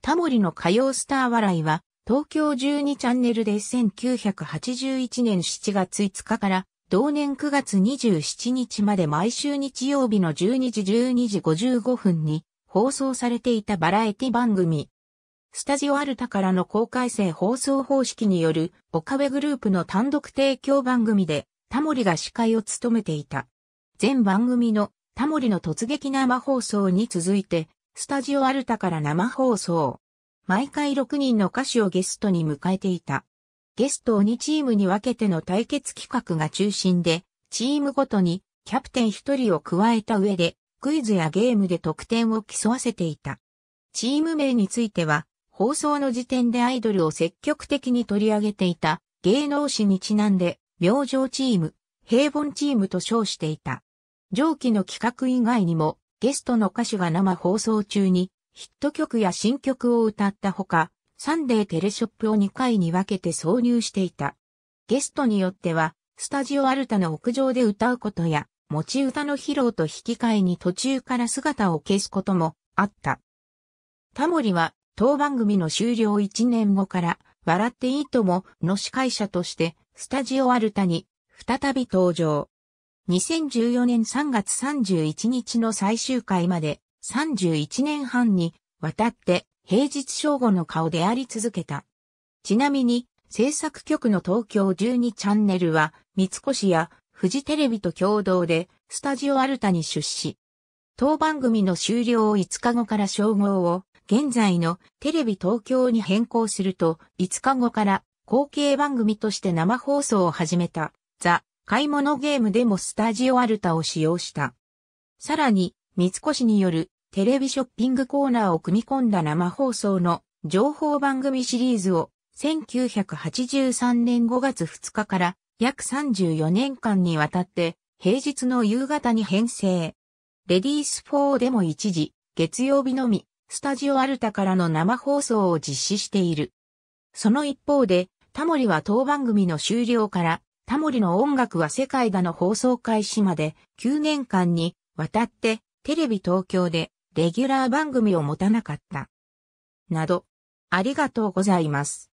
タモリの歌謡スター笑いは、東京12チャンネルで1981年7月5日から、同年9月27日まで毎週日曜日の12時12時55分に放送されていたバラエティ番組。スタジオアルタからの公開生放送方式による岡部グループの単独提供番組でタモリが司会を務めていた。全番組のタモリの突撃生放送に続いてスタジオアルタから生放送。毎回6人の歌手をゲストに迎えていた。ゲストを2チームに分けての対決企画が中心で、チームごとにキャプテン1人を加えた上で、クイズやゲームで得点を競わせていた。チーム名については、放送の時点でアイドルを積極的に取り上げていた芸能史にちなんで、明星チーム、平凡チームと称していた。上記の企画以外にも、ゲストの歌手が生放送中にヒット曲や新曲を歌ったほか、サンデーテレショップを2回に分けて挿入していた。ゲストによっては、スタジオアルタの屋上で歌うことや、持ち歌の披露と引き換えに途中から姿を消すこともあった。タモリは、当番組の終了1年後から、笑っていいともの司会者として、スタジオアルタに、再び登場。2014年3月31日の最終回まで31年半にわたって平日正午の顔であり続けた。ちなみに制作局の東京12チャンネルは三越や富士テレビと共同でスタジオアルタに出資。当番組の終了を5日後から称号を現在のテレビ東京に変更すると5日後から後継番組として生放送を始めたザ・買い物ゲームでもスタジオアルタを使用した。さらに、三越によるテレビショッピングコーナーを組み込んだ生放送の情報番組シリーズを1983年5月2日から約34年間にわたって平日の夕方に編成。レディース4でも一時、月曜日のみ、スタジオアルタからの生放送を実施している。その一方で、タモリは当番組の終了からタモリの音楽は世界だの放送開始まで9年間にわたってテレビ東京でレギュラー番組を持たなかった。など、ありがとうございます。